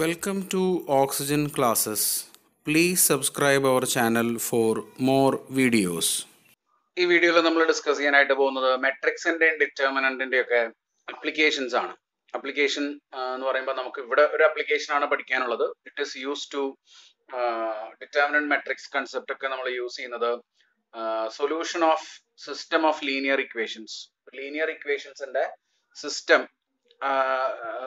Welcome to Oxygen classes. Please subscribe our channel for more videos. ഈ വീഡിയോയിൽ നമ്മൾ discuss ചെയ്യാനായിട്ട് പോകുന്നത് മെട്രിക്സിന്റെയും ഡിറ്റർമിനന്റിന്റെയും ഒക്കെ അപ്ലിക്കേഷൻസ് ആണ് അപ്ലിക്കേഷൻ എന്ന് പറയുമ്പോൾ നമുക്ക് ഇവിടെ ഒരു അപ്ലിക്കേഷൻ ആണ് പഠിക്കാനുള്ളത് it is use to determinant matrix concept ഒക്കെ നമ്മൾ യൂസ് ചെയ്യുന്നത് solution of system of linear equations linear ഇക്വേഷൻസിന്റെ സിസ്റ്റം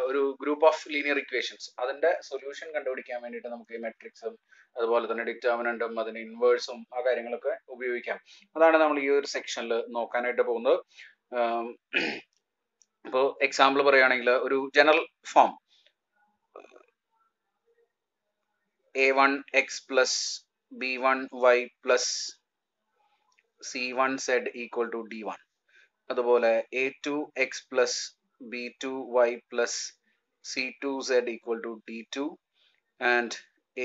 ഒരു ഗ്രൂപ്പ് ഓഫ് ലീനിയർ ഇക്വേഷൻസ് അതിന്റെ സൊല്യൂഷൻ കണ്ടുപിടിക്കാൻ വേണ്ടിയിട്ട് നമുക്ക് ഈ മെട്രിക്സും അതുപോലെ തന്നെ ഡിറ്റർമിനന്റും അതിന്റെ ഇൻവേഴ്സും ആ കാര്യങ്ങളൊക്കെ ഉപയോഗിക്കാം അതാണ് നമ്മൾ ഈ ഒരു സെക്ഷനിൽ നോക്കാനായിട്ട് പോകുന്നത് ഇപ്പോൾ എക്സാമ്പിൾ പറയുകയാണെങ്കിൽ ഒരു general form a one x plus b one y plus c one z equal to d one അതുപോലെ a two x plus b2y plus c2z equal to d2 and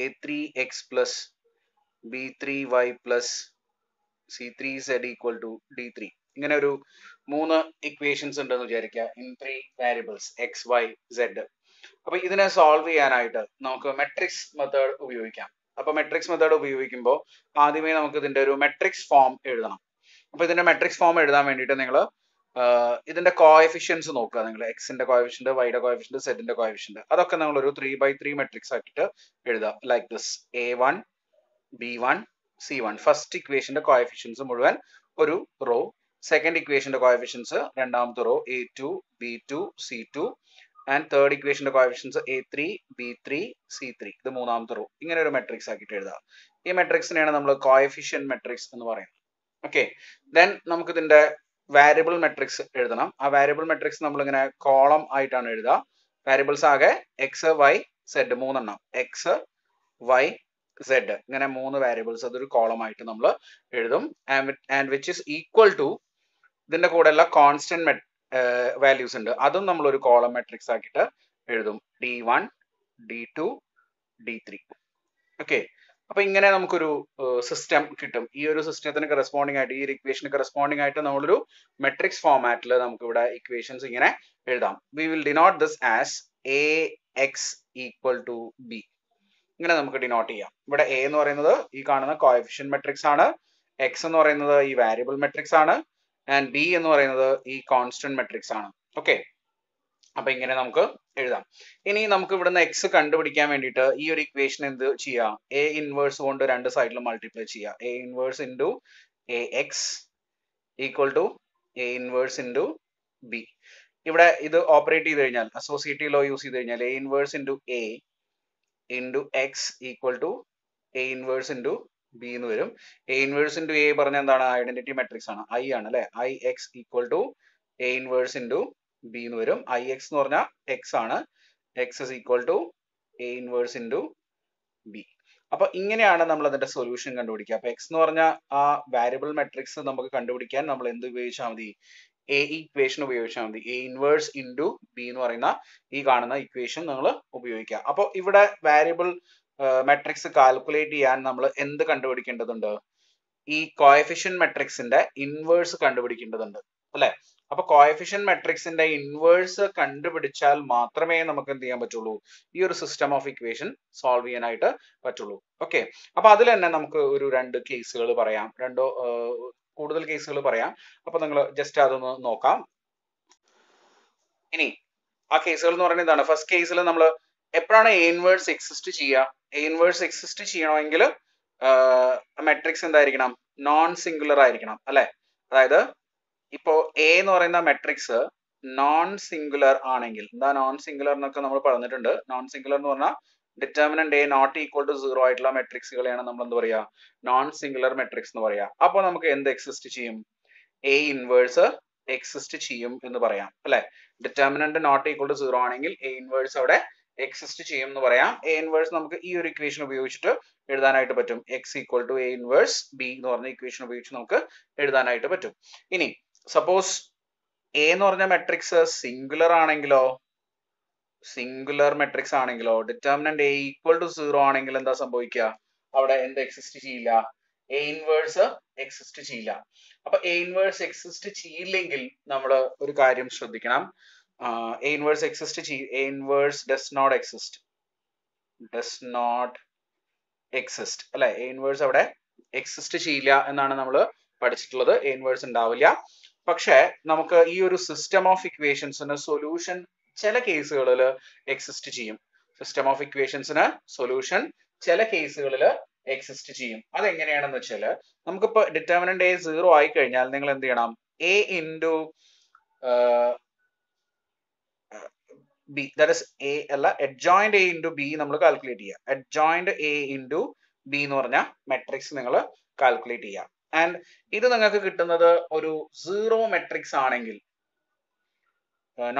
a3x plus b3y plus c3z equal to d3. ഇങ്ങനെ ഒരു മൂന്ന് equations ഉണ്ടെന്ന് വിചാരിക്കുക in three variables x Y z അപ്പൊ ഇതിനെ solve ചെയ്യാനായിട്ട് നമുക്ക് മെട്രിക്സ് മെത്തേഡ് ഉപയോഗിക്കാം അപ്പൊ മെട്രിക്സ് മെത്തേഡ് ഉപയോഗിക്കുമ്പോൾ ആദ്യമേ നമുക്ക് ഇതിന്റെ ഒരു മെട്രിക്സ് ഫോം എഴുതണം അപ്പൊ ഇതിന്റെ മെട്രിക്സ് ഫോം എഴുതാൻ വേണ്ടിയിട്ട് നിങ്ങൾ ഇതിന്റെ കോയഫിഷ്യൻസ് നോക്കുക നിങ്ങൾ എക്സിന്റെ കോയഫിഷ്യന്റ് വൈയുടെ കോയഫിഷ്യന്റ് സെറ്റിന്റെ കോയഫിഷ്യന്റ് അതൊക്കെ നിങ്ങൾ ഒരു ത്രീ ബൈ ത്രീ മെട്രിക്സ് ആക്കിയിട്ട് എഴുതുക like this a one b one c one first ഇക്വേഷന്റെ കോയഫിഷ്യൻസ് മുഴുവൻ ഒരു റോ സെക്കൻഡ് ഇക്വേഷന്റെ കോയഫിഷ്യൻസ് രണ്ടാമത്തെ row a to b two c two and third ഇക്വേഷന്റെ coefficients a three b three c three ഇത് മൂന്നാമത്തെ റോ ഇങ്ങനെ ഒരു മെട്രിക്സ് ആക്കിയിട്ട് എഴുതാം ഈ മെട്രിക്സിനെയാണ് നമ്മൾ കോയഫിഷ്യൻ മെട്രിക്സ് എന്ന് പറയുന്നത് ഓക്കെ ദെൻ നമുക്ക് ഇതിന്റെ വാരിയബിൾ മെട്രിക്സ് എഴുതണം ആ വാരിയബിൾ മെട്രിക്സ് ഇങ്ങനെ കോളം ആയിട്ടാണ് എഴുതുക വാരിയബിൾസ് ആകെ എക്സ് വൈ സെഡ് മൂന്നെണ്ണം എക്സ് വൈ സെഡ് ഇങ്ങനെ മൂന്ന് വാരിയബിൾസ് അതൊരു കോളം ആയിട്ട് നമ്മൾ എഴുതും and which is equal to ഇതിന്റെ കൂടെയുള്ള കോൺസ്റ്റന്റ് വാല്യൂസ് ഉണ്ട് അതും നമ്മൾ ഒരു കോളം മെട്രിക്സ് ആക്കിയിട്ട് എഴുതും d one d two d three okay അപ്പൊ ഇങ്ങനെ നമുക്കൊരു സിസ്റ്റം കിട്ടും ഈ ഒരു സിസ്റ്റത്തിന് കറസ്പോണ്ടിങ് ആയിട്ട് ഈ ഒരു ഇക്വേഷന് കറസ്പോണ്ടിങ് ആയിട്ട് നമ്മളൊരു മെട്രിക്സ് ഫോമാറ്റിൽ നമുക്ക് ഇവിടെ ഇക്വേഷൻസ് ഇങ്ങനെ എഴുതാം we will denote this as A X equal to B ഇങ്ങനെ നമുക്ക് ഡിനോട്ട് ചെയ്യാം ഇവിടെ എ എന്ന് പറയുന്നത് ഈ കാണുന്ന കോയഫിഷ്യൻ മെട്രിക്സ് ആണ് എക്സ് എന്ന് പറയുന്നത് ഈ വാരിയബിൾ മെട്രിക്സ് ആണ് ആൻഡ് ബി എന്ന് പറയുന്നത് ഈ കോൺസ്റ്റന്റ് മെട്രിക്സ് ആണ് ഓക്കെ അപ്പൊ ഇങ്ങനെ നമുക്ക് എഴുതാം ഇനി നമുക്ക് ഇവിടുന്ന് എക്സ് കണ്ടുപിടിക്കാൻ വേണ്ടിയിട്ട് ഈ ഒരു ഇക്വേഷൻ എന്ത് ചെയ്യാം എ ഇൻവേഴ്സ് കൊണ്ട് രണ്ട് സൈഡിലും മൾട്ടിപ്ലൈ ചെയ്യാം A inverse into A X equal to A inverse into B ഇവിടെ ഇത് ഓപ്പറേറ്റ് ചെയ്ത് കഴിഞ്ഞാൽ അസോസിയേറ്റീവ് ലോ യൂസ് ചെയ്ത് കഴിഞ്ഞാൽ A inverse into A into X equal to A inverse into B എന്ന് വരും എ ഇൻവേഴ്സ് ഇൻറ്റു എ പറഞ്ഞ എന്താണ് ഐഡന്റിറ്റി മെട്രിക്സ് ആണ് ഐ ആണ് അല്ലെ I X equal to A inverse into B എന്ന് വരും ഐ എക്സ് എന്ന് പറഞ്ഞാൽ എക്സ് ആണ് X is equal to A inverse into B അപ്പൊ ഇങ്ങനെയാണ് നമ്മൾ അതിന്റെ സൊല്യൂഷൻ കണ്ടുപിടിക്കുക അപ്പൊ എക്സ് എന്ന് പറഞ്ഞ ആ വാരിയബിൾ മെട്രിക്സ് നമുക്ക് കണ്ടുപിടിക്കാൻ നമ്മൾ എന്ത് ഉപയോഗിച്ചാൽ മതി എ ഇക്വേഷൻ ഉപയോഗിച്ചാൽ മതി എ ഇൻവേഴ്സ് ഇൻറ്റു ബി എന്ന് പറയുന്ന ഈ കാണുന്ന ഇക്വേഷൻ നിങ്ങൾ ഉപയോഗിക്കുക അപ്പോൾ ഇവിടെ വാരിയബിൾ മെട്രിക്സ് കാൽക്കുലേറ്റ് ചെയ്യാൻ നമ്മൾ എന്ത് കണ്ടുപിടിക്കേണ്ടതുണ്ട് ഈ കോയഫിഷ്യൻ മെട്രിക്സിന്റെ ഇൻവേഴ്സ് കണ്ടുപിടിക്കേണ്ടതുണ്ട് അല്ലെ അപ്പൊ കോയഫിഷ്യൻ മെട്രിക്സിന്റെ ഇൻവേഴ്സ് കണ്ടുപിടിച്ചാൽ മാത്രമേ നമുക്ക് എന്ത് ചെയ്യാൻ പറ്റുള്ളൂ ഈ ഒരു സിസ്റ്റം ഓഫ് ഇക്വേഷൻ സോൾവ് ചെയ്യാനായിട്ട് പറ്റുള്ളൂ ഓക്കെ അപ്പൊ അതിൽ തന്നെ നമുക്ക് ഒരു രണ്ട് കേസുകൾ പറയാം രണ്ടോ കൂടുതൽ കേസുകൾ പറയാം അപ്പൊ നിങ്ങൾ ജസ്റ്റ് അതൊന്ന് നോക്കാം ഇനി ആ കേസുകൾ എന്ന് പറയുന്നത് ഇതാണ് ഫസ്റ്റ് കേസിൽ നമ്മൾ എപ്പോഴാണ് എ ഇൻവേഴ്സ് എക്സിസ്റ്റ് ചെയ്യുക എ ഇൻവേഴ്സ് എക്സിസ്റ്റ് ചെയ്യണമെങ്കിൽ മെട്രിക്സ് എന്തായിരിക്കണം നോൺ സിംഗുലർ ആയിരിക്കണം അല്ലെ അതായത് ഇപ്പോ എ എന്ന് പറയുന്ന മെട്രിക്സ് നോൺ സിംഗുലർ ആണെങ്കിൽ എന്താ നോൺ സിംഗുലർ എന്നൊക്കെ നമ്മൾ പറഞ്ഞിട്ടുണ്ട് നോൺ സിംഗുലർ എന്ന് പറഞ്ഞാൽ determinant A not equal to zero ആയിട്ടുള്ള മെട്രിക്സുകളെയാണ് നമ്മൾ എന്താ പറയാ നോൺ സിംഗുലർ മെട്രിക്സ് എന്ന് പറയാ അപ്പോൾ നമുക്ക് എന്ത് എക്സിസ്റ്റ് ചെയ്യും എ ഇൻവേഴ്സ് എക്സിസ്റ്റ് ചെയ്യും എന്ന് പറയാം അല്ലെ determinant not equal to zero ആണെങ്കിൽ എ ഇൻവേഴ്സ് അവിടെ എക്സിസ്റ്റ് ചെയ്യും എന്ന് പറയാം എ ഇൻവേഴ്സ് നമുക്ക് ഈ ഒരു ഇക്വേഷൻ ഉപയോഗിച്ചിട്ട് എഴുതാനായിട്ട് പറ്റും X equal to A inverse B എന്ന് പറഞ്ഞ ഇക്വേഷൻ ഉപയോഗിച്ച് നമുക്ക് എഴുതാനായിട്ട് പറ്റും ഇനി സപ്പോസ് എ എന്ന് പറഞ്ഞ മെട്രിക്സ് സിംഗുലർ ആണെങ്കിലോ സിംഗുലർ മെട്രിക്സ് ആണെങ്കിലോ determinant A equal to zero ആണെങ്കിൽ എന്താ സംഭവിക്കുക അവിടെ എന്ത് എക്സിസ്റ്റ് ചെയ്യില്ല എ ഇൻവേഴ്സ് എക്സിസ്റ്റ് ചെയ്യില്ല അപ്പൊ എ ഇൻവേഴ്സ് എക്സിസ്റ്റ് ചെയ്യില്ലെങ്കിൽ നമ്മൾ ഒരു കാര്യം ശ്രദ്ധിക്കണം എ ഇൻവേഴ്സ് എക്സിസ്റ്റ് ചെയ് A inverse does not exist does not exist അല്ലെ എ ഇൻവേഴ്സ് അവിടെ എക്സിസ്റ്റ് ചെയ്യില്ല എന്നാണ് നമ്മൾ പഠിച്ചിട്ടുള്ളത് എ ഇൻവേഴ്സ് ഉണ്ടാവില്ല പക്ഷേ നമുക്ക് ഈ ഒരു സിസ്റ്റം ഓഫ് ഇക്വേഷൻസിന് സൊല്യൂഷൻ ചില കേസുകളിൽ എക്സിസ്റ്റ് ചെയ്യും സിസ്റ്റം ഓഫ് ഇക്വേഷൻസിന് സൊല്യൂഷൻ ചില കേസുകളിൽ എക്സിസ്റ്റ് ചെയ്യും അതെങ്ങനെയാണെന്ന് വെച്ചാൽ നമുക്കിപ്പോൾ ഡിറ്റർമിനന്റ് എ സീറോ ആയി കഴിഞ്ഞാൽ നിങ്ങൾ എന്ത് ചെയ്യണം A into B that is A അല്ല അഡ്ജോയിന്റ് എ ഇൻറ്റു ബി നമ്മൾ കാൽക്കുലേറ്റ് ചെയ്യുക അഡ്ജോയിന്റ് എ ഇൻറ്റു ബി എന്ന് പറഞ്ഞ മെട്രിക്സ് നിങ്ങൾ കാൽക്കുലേറ്റ് ചെയ്യുക ആൻഡ് ഇത് നിങ്ങൾക്ക് കിട്ടുന്നത് ഒരു സീറോ മെട്രിക്സ് ആണെങ്കിൽ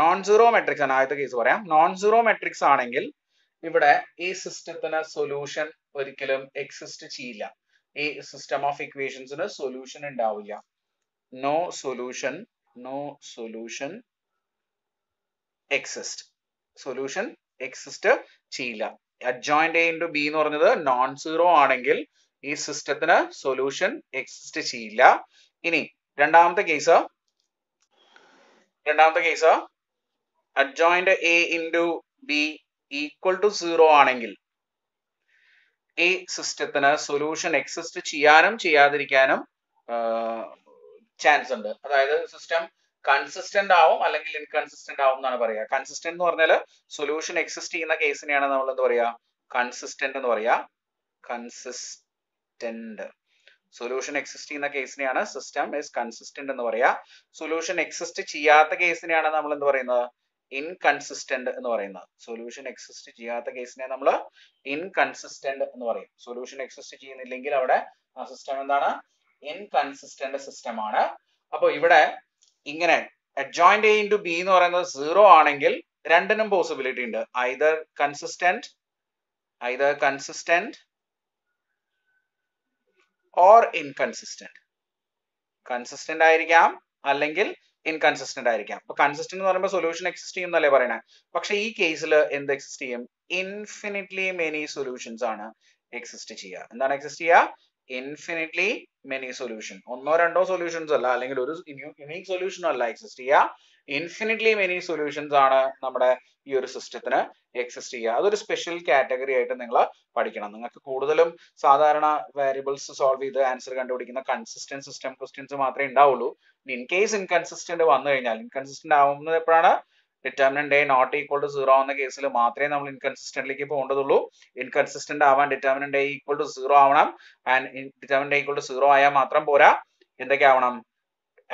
നോൺ സീറോ മെട്രിക്സ് ആണ് ആദ്യത്തെ കേസ് പറയാം നോൺ സീറോ മെട്രിക്സ് ആണെങ്കിൽ ഇവിടെ ഈ സിസ്റ്റത്തിന് സൊല്യൂഷൻ ഒരിക്കലും എക്സിസ്റ്റ് ചെയ്യില്ല ഈ സിസ്റ്റം ഓഫ് ഇക്വേഷൻസിന് സൊല്യൂഷൻ ഉണ്ടാവില്ല no solution no solution exist solution exist ചെയ്യില്ല അഡ്ജോയിന്റ് എ ഇൻറ്റു ബി എന്ന് പറഞ്ഞത് നോൺ സീറോ ആണെങ്കിൽ ഈ സിസ്റ്റത്തിന് സൊല്യൂഷൻ എക്സിസ്റ്റ് ചെയ്യില്ല ഇനി രണ്ടാമത്തെ കേസ് രണ്ടാമത്തെ case adjoint A into B equal to zero ആണെങ്കിൽ ഈ സിസ്റ്റത്തിന് സൊല്യൂഷൻ എക്സിസ്റ്റ് ചെയ്യാനും ചെയ്യാതിരിക്കാനും ചാൻസ് ഉണ്ട് അതായത് സിസ്റ്റം കൺസിസ്റ്റന്റ് ആവും അല്ലെങ്കിൽ ഇൻകൺസിസ്റ്റന്റ് ആവും എന്നാണ് പറയുക കൺസിസ്റ്റന്റ് എന്ന് പറഞ്ഞാൽ സൊല്യൂഷൻ എക്സിസ്റ്റ് ചെയ്യുന്ന കേസിനെയാണ് നമ്മൾ എന്താ പറയുക കൺസിസ്റ്റന്റ് എന്ന് പറയുക കൺസിസ്റ്റ് കൺസിസ്റ്റന്റ് സൊല്യൂഷൻ എക്സിസ്റ്റ് ചെയ്യുന്ന കേസിനെയാണ് സിസ്റ്റം ഇസ് കൺസിസ്റ്റന്റ് എന്ന് പറയാ സൊല്യൂഷൻ എക്സിസ്റ്റ് ചെയ്യാത്ത കേസിനെയാണ് നമ്മൾ എന്ത് പറയുന്നത് ഇൻകൺസിസ്റ്റന്റ് എന്ന് പറയുന്നത് സൊല്യൂഷൻ എക്സിസ്റ്റ് ചെയ്യാത്ത കേസിനെ നമ്മൾ ഇൻകൺസിസ്റ്റന്റ് എന്ന് പറയും സൊല്യൂഷൻ എക്സിസ്റ്റ് ചെയ്യുന്നില്ലെങ്കിൽ അവിടെ ആ സിസ്റ്റം എന്താണ് ഇൻകൺസിസ്റ്റന്റ് സിസ്റ്റം ആണ് അപ്പോൾ ഇവിടെ ഇങ്ങനെ അഡ്ജോയിന്റ് എ ഇൻറ്റു ബി എന്ന് പറയുന്നത് സീറോ ആണെങ്കിൽ രണ്ടിനും പോസിബിലിറ്റി ഉണ്ട് either consistent either consistent or inconsistent consistent ആയിരിക്കാം അല്ലെങ്കിൽ ഇൻകൺസിസ്റ്റന്റ് ആയിരിക്കാം അപ്പൊ കൺസിസ്റ്റന്റ് എന്ന് പറയുമ്പോൾ സൊല്യൂഷൻ എക്സിസ്റ്റ് ചെയ്യും എന്നല്ലേ പറയണ പക്ഷെ ഈ കേസിൽ എന്ത് എക്സിസ്റ്റ് ചെയ്യും ഇൻഫിനിറ്റ്ലി മെനി സൊല്യൂഷൻസ് ആണ് എക്സിസ്റ്റ് ചെയ്യുക എന്താണ് എക്സിസ്റ്റ് ചെയ്യുക ഇൻഫിനിറ്റ്ലി മെനി സൊല്യൂഷൻ ഒന്നോ രണ്ടോ സൊല്യൂഷൻസ് അല്ല അല്ലെങ്കിൽ ഒരു യുണീക് സൊല്യൂഷനും അല്ല എക്സിസ്റ്റ് ചെയ്യുക ഇൻഫിനിറ്റ്ലി മെനി സൊല്യൂഷൻസ് ആണ് നമ്മുടെ ഈ ഒരു സിസ്റ്റത്തിന് എക്സിസ്റ്റ് ചെയ്യുക അതൊരു സ്പെഷ്യൽ കാറ്റഗറി ആയിട്ട് നിങ്ങൾ പഠിക്കണം നിങ്ങൾക്ക് കൂടുതലും സാധാരണ വേരിയബിൾസ് സോൾവ് ചെയ്ത് ആൻസർ കണ്ടുപിടിക്കുന്ന കൺസിസ്റ്റന്റ് സിസ്റ്റം ക്വസ്റ്റ്യൻസ് മാത്രമേ ഉണ്ടാവുള്ളൂ ഇൻ കേസ് ഇൻകൺസിസ്റ്റന്റ് വന്നു കഴിഞ്ഞാൽ ഇൻകൺസിസ്റ്റന്റ് ആവുന്നത് എപ്പോഴാണ് determinant A not equal to zero ആവുന്ന കേസിൽ മാത്രമേ നമ്മൾ ഇൻകൺസിസ്റ്റന്റിലേക്ക് പോകേണ്ടതുള്ളൂ ഇൻകൺസിസ്റ്റന്റ് ആവാൻ determinant A equal to zero ആവണം and determinant A equal to zero ആയാൽ മാത്രം പോരാ എന്തൊക്കെ ആവണം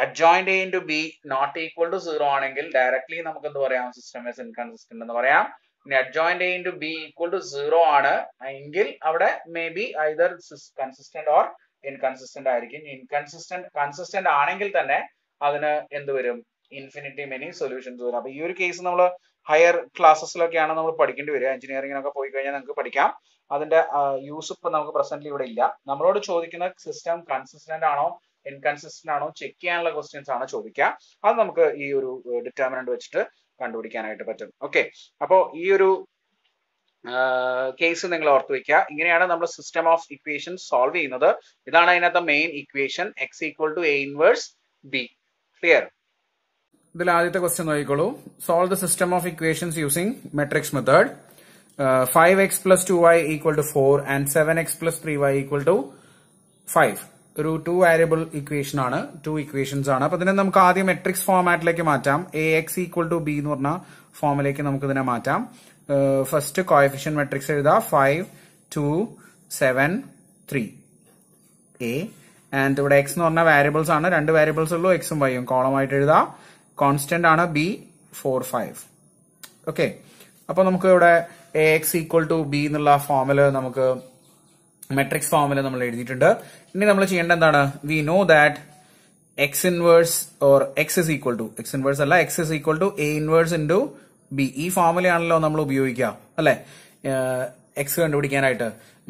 adjoint A into B not equal to zero ആണെങ്കിൽ ഡയറക്ട്ലി നമുക്ക് എന്ത് പറയാം സിസ്റ്റം ഇസ് ഇൻകൺസിസ്റ്റന്റ് എന്ന് പറയാം adjoint A to B equal to zero ആണ് എങ്കിൽ അവിടെ may be either consistent or inconsistent ആയിരിക്കും ഇൻകൺസിസ്റ്റന്റ് കൺസിസ്റ്റന്റ് ആണെങ്കിൽ തന്നെ അതിന് എന്ത് വരും ഇൻഫിനിറ്റി മെനി സൊല്യൂഷൻസ് വരും അപ്പൊ ഈ ഒരു കേസ് നമ്മൾ ഹയർ ക്ലാസ്സസിലൊക്കെയാണ് നമ്മൾ പഠിക്കേണ്ടി വരിക എഞ്ചിനീയറിംഗിനൊക്കെ പോയി കഴിഞ്ഞാൽ നമുക്ക് പഠിക്കാം അതിന്റെ യൂസ് ഇപ്പൊ നമുക്ക് പ്രസന്റ് ഇവിടെ ഇല്ല നമ്മളോട് ചോദിക്കുന്ന സിസ്റ്റം കൺസിസ്റ്റന്റ് ആണോ ഇൻകൺസിസ്റ്റന്റ് ആണോ ചെക്ക് ചെയ്യാനുള്ള ക്വസ്റ്റ്യൻസ് ആണ് ചോദിക്കുക അത് നമുക്ക് ഈ ഒരു ഡിറ്റർമിനന്റ് വെച്ചിട്ട് കണ്ടുപിടിക്കാനായിട്ട് പറ്റും ഓക്കെ അപ്പോ ഈ ഒരു കേസ് നിങ്ങൾ ഓർത്ത് വെക്കുക ഇങ്ങനെയാണ് നമ്മൾ സിസ്റ്റം ഓഫ് ഇക്വേഷൻ സോൾവ് ചെയ്യുന്നത് ഇതാണ് അതിനകത്ത് main equation X equal to A inverse B clear ഇതിൽ ആദ്യത്തെ ക്വസ്റ്റ്യൻ നോക്കിക്കോളൂ solve the system of equations using matrix method five x plus two y equal to four and seven x plus three y equal to five ഒരു two variable equation ആണ് two equations ആണ് അപ്പൊ ഇതിനെ നമുക്ക് ആദ്യം matrix ഫോമാറ്റിലേക്ക് മാറ്റാം A X equal to B എന്ന് പറഞ്ഞ ഫോമിലേക്ക് നമുക്ക് ഇതിനെ മാറ്റാം ഫസ്റ്റ് കോയഫിഷ്യൻ മെട്രിക്സ് എഴുതാം five two seven three A and ഇവിടെ എക്സ് എന്ന് പറഞ്ഞ വാരിയബിൾസ് ആണ് രണ്ട് വാരിയബിൾസ് ഉള്ളൂ എക്സും വൈയും ആയിട്ട് എഴുതാം കോൺസ്റ്റന്റ് ആണ് ബി ഫോർ ഫൈവ് ഓക്കെ അപ്പൊ നമുക്ക് ഇവിടെ A X equal to B എന്നുള്ള ഫോമില് നമുക്ക് മെട്രിക്സ് ഫോമിൽ നമ്മൾ എഴുതിയിട്ടുണ്ട് ഇനി നമ്മൾ ചെയ്യേണ്ട എന്താണ് we know that X inverse or X is equal to X inverse അല്ല X is equal to A inverse into B ഈ ഫോമിലാണല്ലോ നമ്മൾ ഉപയോഗിക്കുക അല്ലെ എക്സ് കണ്ടുപിടിക്കാനായിട്ട്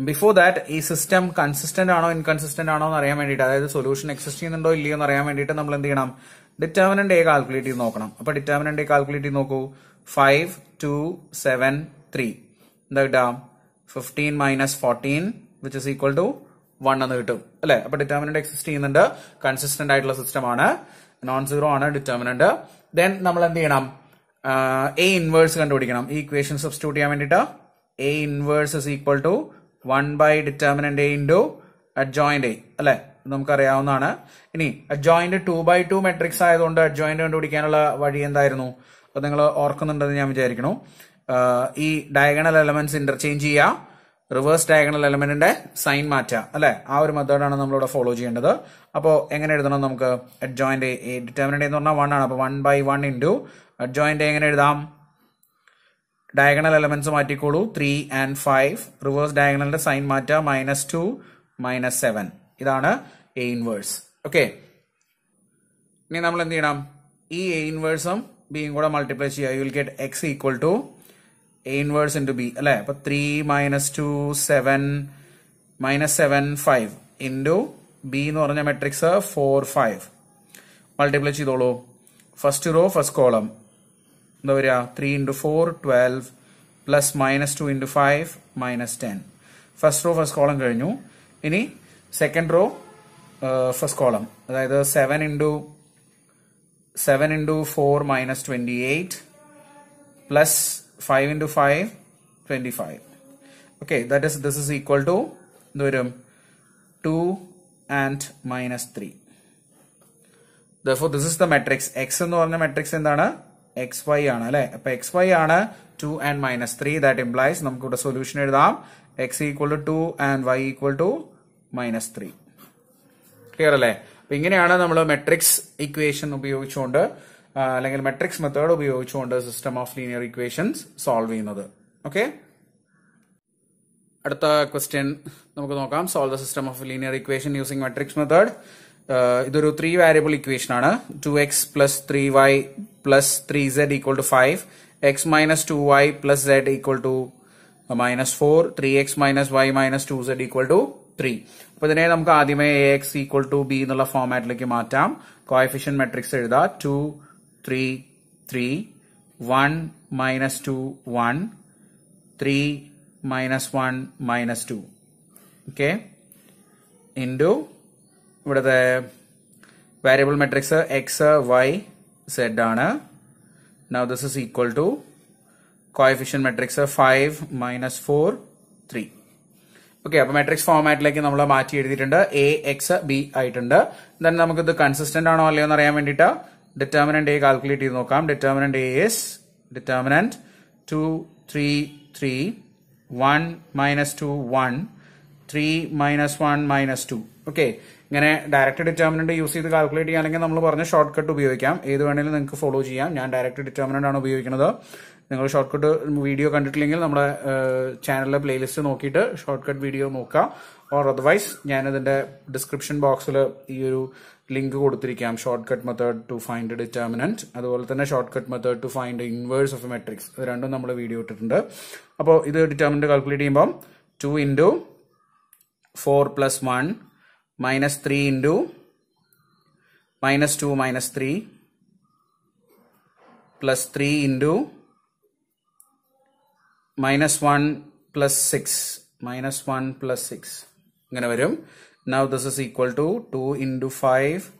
ബിഫോർ ദാറ്റ് ഈ സിസ്റ്റം കൺസിസ്റ്റന്റ് ആണോ ഇൻകൺസിസ്റ്റന്റ് ആണോ എന്ന് അറിയാൻ വേണ്ടിയിട്ട് അതായത് സൊല്യൂഷൻ എക്സിസ്റ്റ് ചെയ്യുന്നുണ്ടോ ഇല്ലയോ എന്ന് അറിയാൻ വേണ്ടിയിട്ട് നമ്മൾ എന്ത് ചെയ്യണം ഡിറ്റർമിനന്റ് എ കാൽക്കുലേറ്റ് ചെയ്ത് നോക്കണം അപ്പൊ ഡിറ്റർമിനന്റ് എ കാൽക്കുലേറ്റ് ചെയ്ത് നോക്കൂ ഫൈവ് ടു സെവൻ ത്രീ എന്താ കിട്ടാം fifteen minus fourteen which is equal to one എന്ന് കിട്ടും അല്ലെ അപ്പൊ ഡിറ്റർമിനന്റ് എക്സിസ്റ്റ് ചെയ്യുന്നുണ്ട് കൺസിസ്റ്റന്റ് ആയിട്ടുള്ള സിസ്റ്റം ആണ് നോൺ സീറോ ആണ് ഡിറ്റർമിനന്റ് ദെൻ നമ്മൾ എന്ത് ചെയ്യണം എ ഇൻവേഴ്സ് കണ്ടുപിടിക്കണം ഈ ഇക്വേഷൻ സബ്സ്റ്റിറ്റ്യൂട്ട് ചെയ്യാൻ വേണ്ടിട്ട് A inverse is equal to one by determinant A into adjoint A അല്ലെ നമുക്കറിയാവുന്നതാണ് ഇനി adjoint two by two matrix ആയതുകൊണ്ട് അഡ്ജോയിന്റ് കണ്ടുപിടിക്കാനുള്ള വഴി എന്തായിരുന്നു അത് നിങ്ങൾ ഓർക്കുന്നുണ്ടെന്ന് ഞാൻ വിചാരിക്കണു ഈ ഡയഗണൽ എലമെന്റ്സ് ഇന്റർചേഞ്ച് ചെയ്യുക റിവേഴ്സ് ഡയഗണൽ എലമെന്റിന്റെ സൈൻ മാറ്റാം അല്ലെ ആ ഒരു മെത്തേഡാണ് നമ്മളിവിടെ ഫോളോ ചെയ്യേണ്ടത് അപ്പോൾ എങ്ങനെ എഴുതണം നമുക്ക് അഡ്ജോയിന്റ് ഡിറ്റർമിനന്റ് എന്ന് പറഞ്ഞാൽ വൺ ആണ് അപ്പോൾ one by one into adjoint എങ്ങനെ എഴുതാം ഡയഗണൽ എലമെന്റ്സ് മാറ്റിക്കോളൂ ത്രീ ആൻഡ് ഫൈവ് റിവേഴ്സ് ഡയഗണലിന്റെ സൈൻ മാറ്റുക മൈനസ് ടു മൈനസ് സെവൻ ഇതാണ് എ ഇൻവേഴ്സ് ഓക്കെ ഇനി നമ്മൾ എന്ത് ചെയ്യണം ഈ എ ഇൻവേഴ്സും ബിയും കൂടെ മൾട്ടിപ്ലൈ ചെയ്യുക you will get X equal to A inverse into B അല്ലേ അപ്പൊ three minus two seven minus seven five into B എന്ന് പറഞ്ഞ മെട്രിക്സ് ഫോർ ഫൈവ് മൾട്ടിപ്ലൈ ചെയ്തോളൂ ഫസ്റ്റ് റോ ഫസ്റ്റ് കോളം എന്താ പറയുക three into four twelve plus minus two into five minus ten first row first column കഴിഞ്ഞു ഇനി second row first column അതായത് seven into seven into four minus twenty eight plus five into five twenty five okay that is this is equal to എന്ത് വരും two and minus three though this is the matrix X എന്ന് പറഞ്ഞ matrix എന്താണ് X y ആണ് അല്ലെ അപ്പൊ x y ആണ് two and minus three that implies നമുക്ക് ഇവിടെ സൊല്യൂഷൻ എഴുതാം x equal to two and y equal to minus three clear അല്ലേ അപ്പൊ ഇങ്ങനെയാണ് നമ്മൾ മെട്രിക്സ് ഇക്വേഷൻ ഉപയോഗിച്ചുകൊണ്ട് അല്ലെങ്കിൽ മെട്രിക്സ് മെത്തേഡ് ഉപയോഗിച്ചുകൊണ്ട് system of linear equations solve ചെയ്യുന്നത് ഓക്കെ അടുത്ത ക്വസ്റ്റ്യൻ നമുക്ക് നോക്കാം solve the system of linear equation using matrix method ഇതൊരു ത്രീ വാരിയബിൾ ഇക്വേഷൻ ആണ് two x plus three y plus three z equal to five x minus two y plus z equal to minus four three x minus y minus two z equal to three അപ്പൊ ഇതിനെ നമുക്ക് ആദ്യമേ A X equal to B എന്നുള്ള ഫോമാറ്റിലേക്ക് മാറ്റാം coefficient matrix എഴുതാം two 3, 3, 1 minus 2, 1, 3 minus 1 minus 2. Okay. Into ഇവിടുത്തെ variable matrix x Y Z ആണ് now this is equal to coefficient matrix five minus four three okay അപ്പൊ മെട്രിക്സ് ഫോമാറ്റിലേക്ക് നമ്മൾ മാറ്റി എഴുതിയിട്ടുണ്ട് എ എക്സ് ബി ആയിട്ടുണ്ട് ദെൻ നമുക്കിത് കൺസിസ്റ്റന്റ് ആണോ അല്ലയോ എന്ന് അറിയാൻ വേണ്ടിയിട്ട് ഡിറ്റർമിനൻ്റ് എ കാൽക്കുലേറ്റ് ചെയ്ത് നോക്കാം determinant A is determinant two three three one minus two one three minus one minus two okay ഇങ്ങനെ ഡയറക്റ്റ് ഡിറ്റർമിനന്റ് യൂസ് ചെയ്ത് കാൽക്കുലേറ്റ് ചെയ്യുകയാണെങ്കിൽ നമ്മൾ പറഞ്ഞ ഷോർട്ട് കട്ട് ഉപയോഗിക്കാം ഏത് വേണമെങ്കിലും നിങ്ങൾക്ക് ഫോളോ ചെയ്യാം ഞാൻ ഡയറക്റ്റ് ഡിറ്റർമിനന്റ് ആണ് ഉപയോഗിക്കുന്നത് നിങ്ങൾ ഷോർട്ട് കട്ട് വീഡിയോ കണ്ടിട്ടില്ലെങ്കിൽ നമ്മുടെ ചാനലിലെ പ്ലേലിസ്റ്റ് നോക്കിയിട്ട് ഷോർട്ട് കട്ട് വീഡിയോ നോക്കുക ഓർ അതർവൈസ് ഞാനിതിൻ്റെ ഡിസ്ക്രിപ്ഷൻ ബോക്സിൽ ഈ ഒരു ലിങ്ക് കൊടുത്തിരിക്കാം short cut method to find determinant അതുപോലെ തന്നെ short cut method to find inverse of matrix ഇത് രണ്ടും നമ്മൾ വീഡിയോ ഇട്ടിട്ടുണ്ട് അപ്പോൾ ഇത് ഡിറ്റർമിനന്റ് കാൽക്കുലേറ്റ് ചെയ്യുമ്പം two into four plus one minus three into minus two minus three plus three into minus one plus six minus one plus six ഇങ്ങനെ വരും Now this is equal to 2 into 5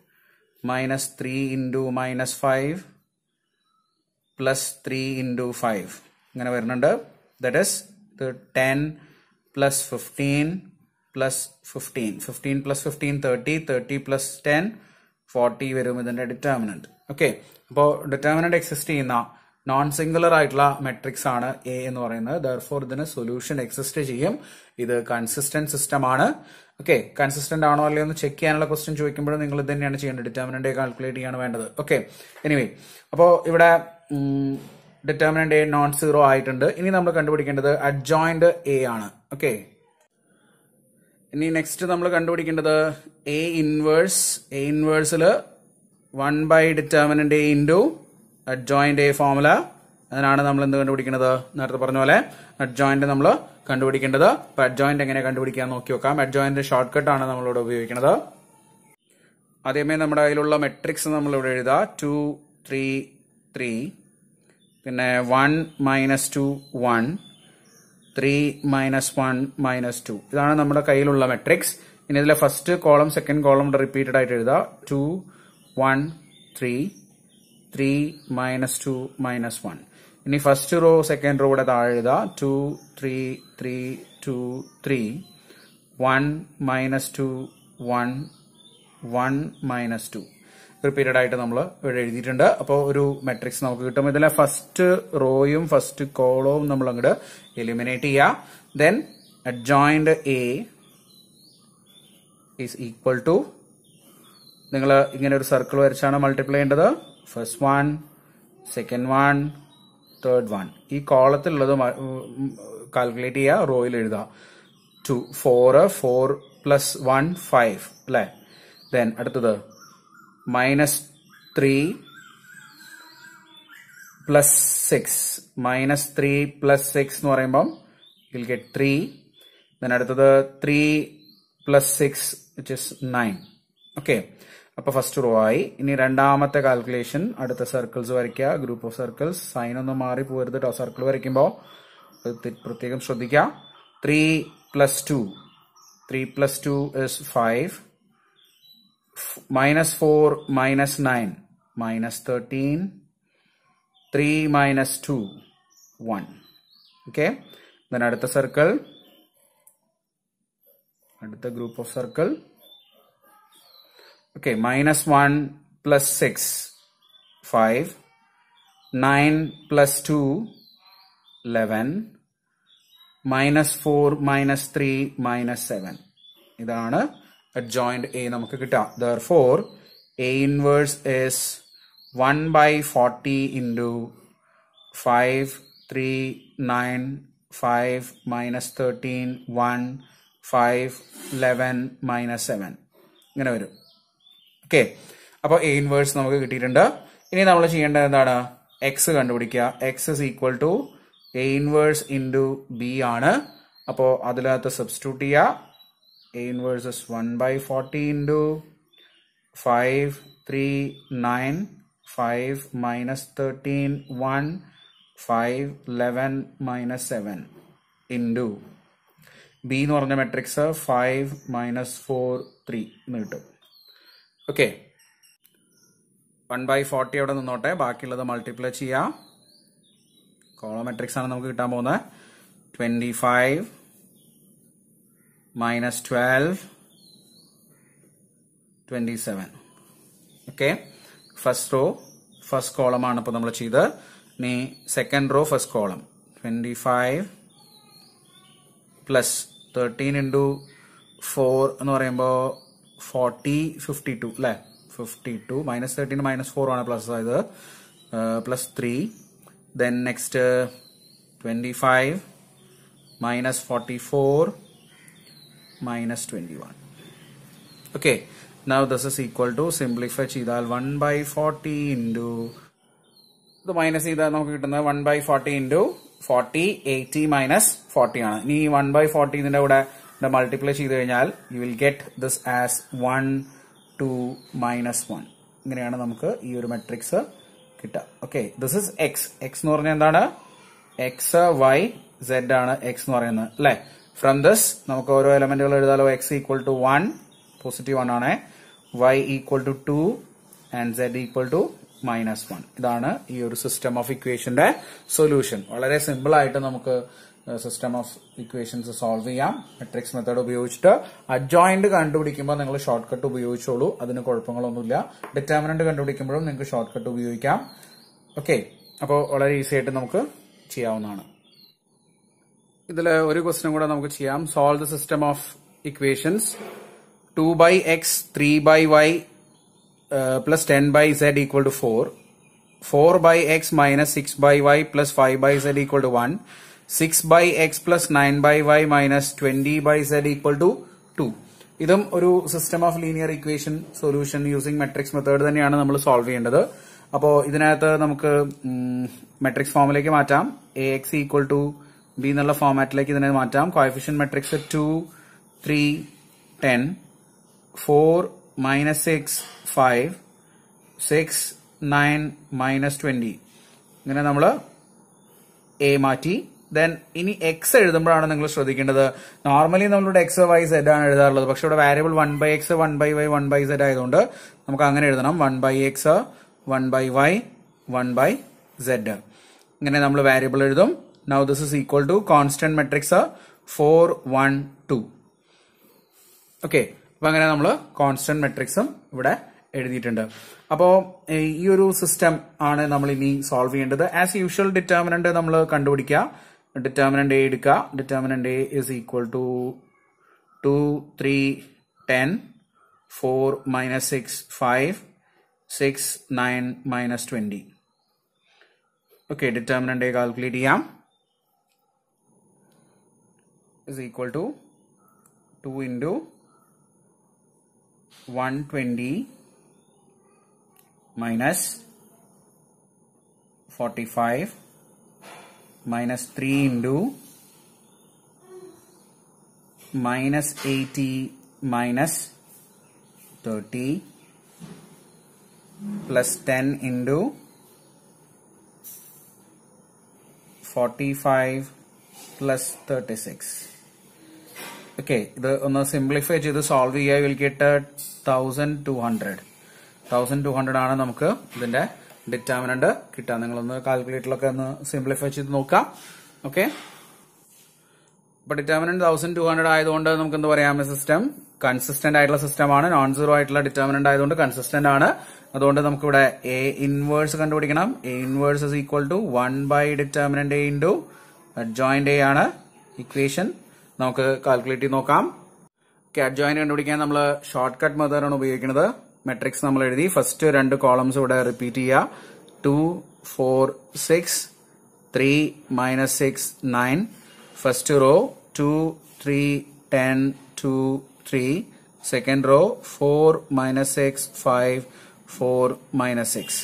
minus 3 into minus 5 plus 3 into 5. ഇങ്ങനെ വരുന്നുണ്ട് that is ten plus fifteen plus fifteen fifteen plus fifteen thirty thirty plus ten forty വരും ഇതിൻ്റെ determinant okay അപ്പോൾ determinant exist ചെയ്യുന്ന non singular ആയിട്ടുള്ള matrix ആണ് A എന്ന് പറയുന്നത് ദർഫോർ ഇതിന് സൊല്യൂഷൻ എക്സിസ്റ്റ് ചെയ്യും ഇത് കൺസിസ്റ്റന്റ് സിസ്റ്റം ആണ് ഓക്കെ കൺസിസ്റ്റന്റ് ആണോ അല്ലയോ എന്ന് ചെക്ക് ചെയ്യാനുള്ള ക്വസ്റ്റ്യൻ ചോദിക്കുമ്പോഴും നിങ്ങൾ ഇത് തന്നെയാണ് ചെയ്യേണ്ടത് ഡിറ്റർമിനന്റ് എ കാൽക്കുലേറ്റ് ചെയ്യാണ് വേണ്ടത് ഓക്കെ എനിവേ അപ്പോ ഇവിടെ ഡിറ്റർമിനന്റ് എ നോൺ സീറോ ആയിട്ടുണ്ട് ഇനി നമ്മൾ കണ്ടുപിടിക്കേണ്ടത് അഡ്ജോയിന്റ് എ ആണ് ഓക്കെ ഇനി നെക്സ്റ്റ് നമ്മൾ കണ്ടുപിടിക്കേണ്ടത് എ ഇൻവേഴ്സ് എ ഇൻവേഴ്സിൽ one by determinant A into adjoint formula അതിനാണ് നമ്മൾ എന്ത് കണ്ടുപിടിക്കുന്നത് നേരത്തെ പറഞ്ഞ പോലെ അഡ്ജോയിന്റ് നമ്മൾ കണ്ടുപിടിക്കേണ്ടത് അപ്പൊ അഡ്ജോയിന്റ് എങ്ങനെ കണ്ടുപിടിക്കാൻ നോക്കി വെക്കാം അഡ്ജോയിന്റ് ഷോർട്ട് കട്ട് ആണ് നമ്മളിവിടെ ഉപയോഗിക്കുന്നത് ആദ്യമേ നമ്മുടെ കയ്യിലുള്ള മെട്രിക്സ് ഇവിടെ എഴുതാം ടു ത്രീ ത്രീ പിന്നെ one minus two one three minus one minus two ഇതാണ് നമ്മുടെ കയ്യിലുള്ള മെട്രിക്സ് ഇനി ഇതിലെ first column second column repeated ആയിട്ട് എഴുതാം two one three three minus two minus one ഇനി ഫസ്റ്റ് റോ സെക്കൻഡ് റോ കൂടെ താഴെ എഴുതുക two three three two three one minus two one one minus two repeated ആയിട്ട് നമ്മൾ ഇവിടെ എഴുതിയിട്ടുണ്ട് അപ്പോൾ ഒരു മെട്രിക്സ് നമുക്ക് കിട്ടും ഇതിലെ ഫസ്റ്റ് റോയും ഫസ്റ്റ് കോളവും നമ്മൾ അങ്ങോട്ട് എലിമിനേറ്റ് ചെയ്യുക then adjoint A is equal to നിങ്ങൾ ഇങ്ങനെ ഒരു സർക്കിൾ വരച്ചാണ് മൾട്ടിപ്ലൈ ചെയ്യേണ്ടത് first one second one third one ഈ കോളത്തിലുള്ളത് കാൽക്കുലേറ്റ് ചെയ്യുക റോയിൽ എഴുതുക two four four plus one five അല്ലേ ദെൻ അടുത്തത് minus three plus six minus three plus six എന്ന് പറയുമ്പം വിൽ ഗെറ്റ് ത്രീ ദെൻ അടുത്തത് three plus six which is nine okay അപ്പൊ ഫസ്റ്റ് റോ ആയി ഇനി രണ്ടാമത്തെ കാൽക്കുലേഷൻ അടുത്ത സർക്കിൾസ് വരയ്ക്കുക ഗ്രൂപ്പ് ഓഫ് സർക്കിൾസ് സൈൻ ഒന്ന് മാറി പോരുത് കേട്ടോ സർക്കിൾ വരയ്ക്കുമ്പോൾ പ്രത്യേകം ശ്രദ്ധിക്കുക three plus two three plus two is five minus four minus nine minus thirteen three minus two one okay അടുത്ത സർക്കിൾ അടുത്ത group of circle Okay, minus 1 plus 6, 5. 9 plus 2, 11. Minus 4 minus 3 minus 7. ഇതാണ് adjoint A നമുക്ക് കിട്ടാം therefore A inverse is one by forty into five three nine five minus thirteen one five eleven minus seven ഇങ്ങനെ വരും okay അപ്പൊ A inverse നമുക്ക് കിട്ടിയിട്ടുണ്ട് ഇനി നമ്മൾ ചെയ്യേണ്ടത് എന്താണ് എക്സ് കണ്ടുപിടിക്കുക X is equal to A inverse into B ആണ് അപ്പോൾ അതിനകത്ത് സബ്സ്റ്റിറ്റ്യൂട്ട് ചെയ്യുക A inverse is one by forty into five three nine five minus thirteen one five eleven minus seven into B എന്ന് പറഞ്ഞ matrix five minus four three എന്ന് കിട്ടും okay one by forty അവിടെ നിന്നോട്ടെ ബാക്കിയുള്ളത് മൾട്ടിപ്ലൈ ചെയ്യാം കോളോമെട്രിക്സ് ആണ് നമുക്ക് കിട്ടാൻ പോകുന്നത് twenty five minus twelve twenty seven okay first row first കോളമാണ് ഇപ്പോൾ നമ്മൾ ചെയ്ത് ഇനി second row first column twenty five plus thirteen into four എന്ന് പറയുമ്പോൾ ഫോർട്ടി ഫിഫ്റ്റി ടു അല്ലേ fifty two minus thirteen minus four ആണ് പ്ലസ് ആയത് plus three then next twenty five minus forty four minus twenty one okay now thus is equal to simplify ചെയ്താൽ one by forty into ഇത് minus ചെയ്താൽ നമുക്ക് കിട്ടുന്നത് one by forty into forty eighty minus forty ആണ് ഇനി one by forty ഇതിന്റെ കൂടെ ഇത് മൾട്ടിപ്ലൈ ചെയ്ത് കഴിഞ്ഞാൽ you will get this as one two minus one ഇങ്ങനെയാണ് നമുക്ക് ഈ ഒരു മെട്രിക്സ് കിട്ടുക okay this is X X എന്ന് പറഞ്ഞാൽ എന്താണ് എക്സ് വൈ സെഡ് ആണ് എക്സ് എന്ന് പറയുന്നത് അല്ലെ ഫ്രം ദിസ് നമുക്ക് ഓരോ എലമെന്റുകൾ എഴുതാലോ X equal to one positive one ആണ് Y equal to two and Z equal to minus one ഇതാണ് ഈ ഒരു സിസ്റ്റം ഓഫ് ഇക്വേഷന്റെ സൊല്യൂഷൻ വളരെ സിമ്പിൾ ആയിട്ട് നമുക്ക് സിസ്റ്റം ഓഫ് ഇക്വേഷൻസ് സോൾവ് ചെയ്യാം മെട്രിക്സ് മെത്തേഡ് ഉപയോഗിച്ചിട്ട് അഡ്ജോയിന്റ് കണ്ടുപിടിക്കുമ്പോൾ നിങ്ങൾ ഷോർട്ട് കട്ട് ഉപയോഗിച്ചോളൂ അതിന് കുഴപ്പങ്ങളൊന്നുമില്ല ഡിറ്റർമിനന്റ് കണ്ടുപിടിക്കുമ്പോഴും നിങ്ങൾക്ക് ഷോർട്ട് കട്ട് ഉപയോഗിക്കാം ഓക്കെ അപ്പോൾ വളരെ ഈസി ആയിട്ട് നമുക്ക് ചെയ്യാവുന്നതാണ് ഇതിൽ ഒരു ക്വസ്റ്റ്യൻ കൂടെ നമുക്ക് ചെയ്യാം solve the system of equations two by X three by Y plus ten by Z equal to four four by X minus six by Y plus five by Z equal to one six by X plus nine by Y minus twenty by Z equal to two ഇതും ഒരു system of linear equation solution using matrix method തന്നെയാണ് നമ്മൾ solve ചെയ്യേണ്ടത് അപ്പോൾ ഇതിനകത്ത് നമുക്ക് matrix ഫോമിലേക്ക് മാറ്റാം A X equal to B എന്നുള്ള ഫോമാറ്റിലേക്ക് ഇതിനെ മാറ്റാം coefficient matrix two three ten four minus six five six nine minus twenty ഇങ്ങനെ നമ്മൾ എ മാറ്റി ദെൻ ഇനി എക്സ് എഴുതുമ്പോഴാണ് നിങ്ങൾ ശ്രദ്ധിക്കേണ്ടത് നോർമലി നമ്മളിവിടെ എക്സ് വൈ സെഡ് ആണ് എഴുതാറുള്ളത് പക്ഷെ ഇവിടെ variable one by X one by Y one by Z ആയതുകൊണ്ട് നമുക്ക് അങ്ങനെ എഴുതണം one by X one by Y one by Z ഇങ്ങനെ നമ്മൾ വാരിയബിൾ എഴുതും now this is equal to constant matrix four one two okay അപ്പൊ അങ്ങനെ നമ്മൾ കോൺസ്റ്റന്റ് മെട്രിക്സും ഇവിടെ എഴുതിയിട്ടുണ്ട് അപ്പോൾ ഈ ഒരു സിസ്റ്റം ആണ് നമ്മൾ ഇനി സോൾവ് ചെയ്യേണ്ടത് ആസ് യൂഷ്വൽ ഡിറ്റർമിനന്റ് നമ്മൾ കണ്ടുപിടിക്കുക determinant A edukka. Determinant A is equal to 2, 3, 10, 4, minus 6, 5, 6, 9, minus 20. Okay, determinant A calculate yeah. is equal to 2 into 120 minus 45 minus 3 into minus 80 minus 30 plus 10 into 45 plus 36 okay the on the simplify cheythu solve cheya will get 1200 1200 aanu namukku idinde determinant കിട്ടുക നിങ്ങളൊന്ന് കാൽക്കുലേറ്ററിലൊക്കെ ഒന്ന് simplify ചെയ്ത് നോക്കാം okay അപ്പൊ determinant thousand two hundred ആയതുകൊണ്ട് നമുക്ക് എന്ത് പറയാം സിസ്റ്റം കൺസിസ്റ്റന്റ് ആയിട്ടുള്ള സിസ്റ്റമാണ് നോൺ സീറോ ആയിട്ടുള്ള ഡിറ്റാമിനന്റ് ആയതുകൊണ്ട് കൺസിസ്റ്റന്റ് ആണ് അതുകൊണ്ട് നമുക്ക് ഇവിടെ എ ഇൻവേഴ്സ് കണ്ടുപിടിക്കണം A inverse is equal to one by determinant A into adjoint A ആണ് ഇക്വേഷൻ നമുക്ക് കാൽക്കുലേറ്റ് ചെയ്ത് നോക്കാം അഡ്ജോയിന്റ് കണ്ടുപിടിക്കാൻ നമ്മൾ ഷോർട്ട് കട്ട് മെത്തേഡാണ് ഉപയോഗിക്കുന്നത് മെട്രിക്സ് നമ്മൾ എഴുതി ഫസ്റ്റ് രണ്ട് കോളംസ് ഇവിടെ റിപ്പീറ്റ് ചെയ്യുക two four six three minus six nine first row two three ten two three second row four minus six five four minus six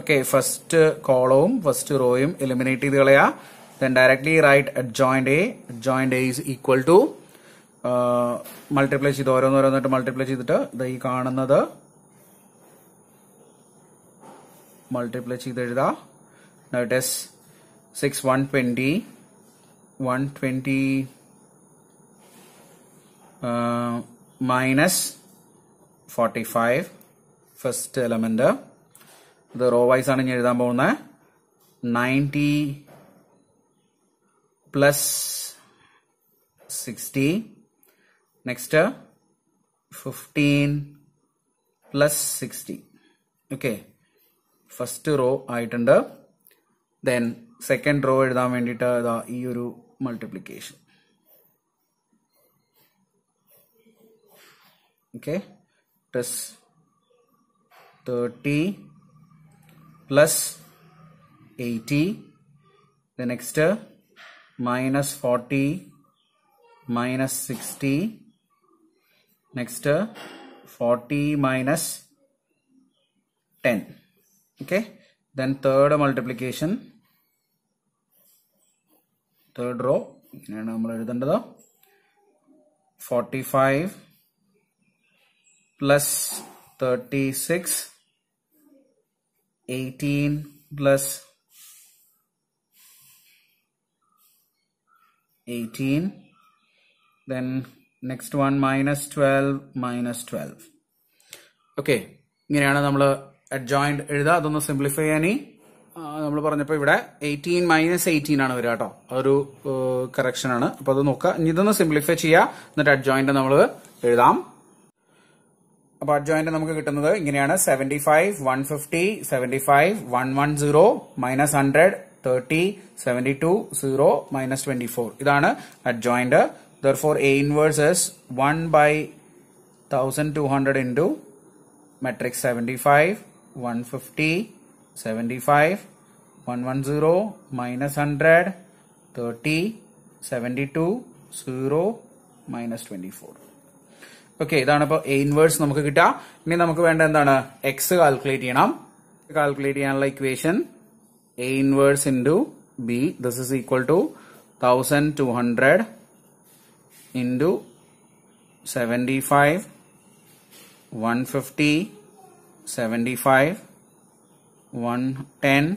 okay first കോളവും first റോയും eliminate ചെയ്ത് കളയാ then directly write adjoint A adjoint A is equal to multiply ചെയ്ത് ഓരോന്നോരോന്നായിട്ട് multiply ചെയ്തിട്ട് ഈ കാണുന്നത് multiply ചെയ്ത് എഴുതാം it is six one twenty one twenty minus forty five first element ഇത് റോ വൈസ് ആണ് ഞാൻ എഴുതാൻ പോകുന്നത് ninety plus sixty next fifteen plus sixty okay first row aayittunde then second row ezhudan vendita da ee oru multiplication okay plus 30 plus 80 Then next minus 40 minus 60 next 40 minus 10 okay then third multiplication third row ഇങ്ങനെയാണ് നമ്മൾ എഴുതേണ്ടത് forty five plus thirty six eighteen plus then next one minus 12 minus 12 okay ഇങ്ങനെയാണ് nammal adjoint എഴുതാം അതൊന്ന് simplify ചെയ്യാൻ നമ്മൾ പറഞ്ഞപ്പോ ഇവിടെ എയ്റ്റീൻ മൈനസ് എയ്റ്റീൻ ആണ് വരിക കേട്ടോ അതൊരു കറക്ഷൻ ആണ് അപ്പൊ അത് നോക്കാം ഇനി ഇതൊന്ന് സിംപ്ലിഫൈ ചെയ്യാം എന്നിട്ട് അഡ്ജോയിന്റ് നമ്മൾ എഴുതാം അപ്പൊ അഡ്ജോയിന്റ് നമുക്ക് കിട്ടുന്നത് ഇങ്ങനെയാണ് seventy five one fifty seventy five one one zero minus hundred thirty seventy two zero minus twenty four ഇതാണ് adjoint therefore A inverses one by thousand two hundred into matrix seventy five 150, 75, 110, minus 100, 30, 72, 0, minus twenty four okay ഇതാണ് ഇപ്പോൾ A inverse നമുക്ക് കിട്ടുക ഇനി നമുക്ക് വേണ്ട എന്താണ് X calculate ചെയ്യണം കാൽക്കുലേറ്റ് ചെയ്യാനുള്ള equation A inverse into B this is equal to thousand two hundred into seventy five one fifty 75 110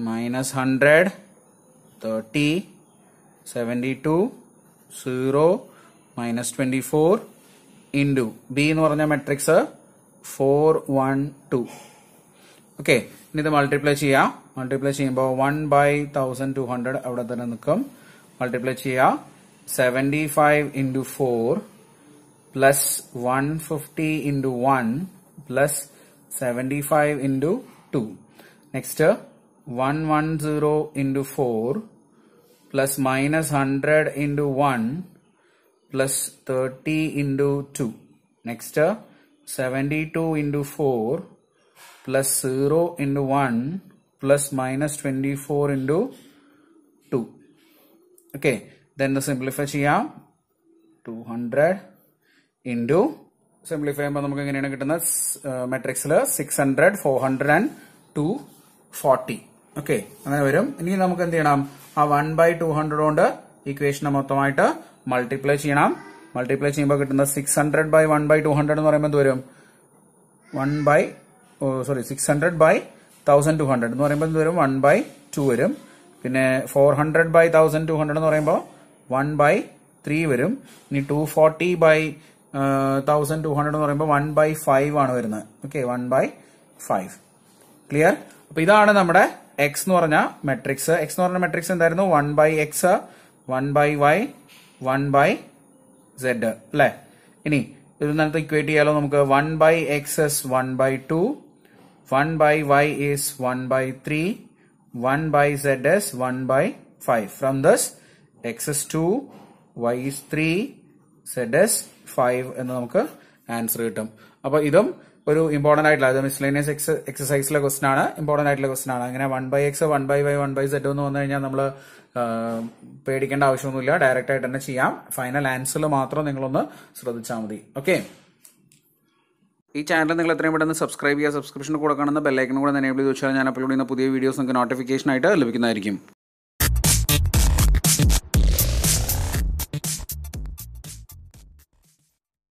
minus 100 30 72 0 minus 24 into B എന്ന് പറഞ്ഞ matrix four one two okay ഇനി ഇത് മൾട്ടിപ്ലൈ ചെയ്യാം മൾട്ടിപ്ലൈ ചെയ്യുമ്പോൾ one by thousand two hundred അവിടെ തന്നെ നിൽക്കും multiply ചെയ്യുക seventy five into four plus one fifty into one plus 75 into 2. Next 110 into 4 plus minus 100 into 1 plus 30 into 2. Next 72 into 4 plus 0 into 1 plus minus 24 into 2. Okay. Then the simplify ചെയ്യാം 200 into simplify ചെയ്യുമ്പോൾ നമുക്ക് എങ്ങനെയാണ് കിട്ടുന്നത് മെട്രിക്സിൽ six hundred four hundred and two forty okay അങ്ങനെ വരും ഇനി നമുക്ക് എന്ത് ചെയ്യണം ആ വൺ ബൈ ടു ഹൺഡ്രഡ് കൊണ്ട് ഇക്വേഷനെ മൊത്തമായിട്ട് മൾട്ടിപ്ലൈ ചെയ്യണം മൾട്ടിപ്ലൈ ചെയ്യുമ്പോൾ കിട്ടുന്ന six hundred by one by two hundred എന്ന് പറയുമ്പോൾ എന്ത് വരും one by sorry six hundred by thousand two hundred എന്ന് പറയുമ്പോൾ എന്ത് വരും വൺ ബൈ ടു വരും പിന്നെ four hundred by thousand two hundred എന്ന് പറയുമ്പോൾ വൺ ബൈ ത്രീ വരും ഇനി two forty by thousand two hundred എന്ന് പറയുമ്പോൾ വൺ ബൈ ഫൈവ് ആണ് വരുന്നത് okay one by five clear അപ്പൊ ഇതാണ് നമ്മുടെ എക്സ് എന്ന് പറഞ്ഞ മെട്രിക്സ് എക്സ് എന്ന് പറഞ്ഞ മെട്രിക്സ് എന്തായിരുന്നു one by X one by Y one by Z അല്ലെ ഇനി ഇത് നേരത്തെ ഇക്വേറ്റ് ചെയ്യാലോ നമുക്ക് one by X is one by two one by Y is one by three one by Z is one by five from thus X is two Y is three Z is five എന്ന് നമുക്ക് answer കിട്ടും അപ്പോൾ ഇതും ഒരു important ആയിട്ടുള്ള അത് miscellaneous എക്സ് എക്സസൈസിലെ ക്വസ്റ്റൻ ആണ് ഇമ്പോർട്ടന്റ് ആയിട്ടുള്ള ക്വസ്റ്റൻ ആണ് അങ്ങനെ one by X one by Y one by Z എന്ന് വന്നു കഴിഞ്ഞാൽ നമ്മൾ പേടിക്കേണ്ട ആവശ്യമൊന്നുമില്ല ഡയറക്റ്റ് ആയിട്ട് തന്നെ ചെയ്യാം ഫൈനൽ ആൻസറിൽ മാത്രം നിങ്ങളൊന്ന് ശ്രദ്ധിച്ചാൽ മതി ഓക്കെ ഈ ചാനൽ നിങ്ങൾ എത്രയും പെട്ടെന്ന് സബ്സ്ക്രൈബ് ചെയ്യുക സബ്സ്ക്രിപ്ഷൻ കൊടുക്കണമെന്ന് കാണുന്ന ബെല്ലൈക്കനും കൂടെ എനേബിൾ ചോദിച്ചാൽ ഞാൻ അപ്ലോഡ് ചെയ്യുന്ന പുതിയ വീഡിയോസ് നിങ്ങൾക്ക് നോട്ടിഫിക്കേഷൻ ആയിട്ട് ലഭിക്കുന്നതായിരിക്കും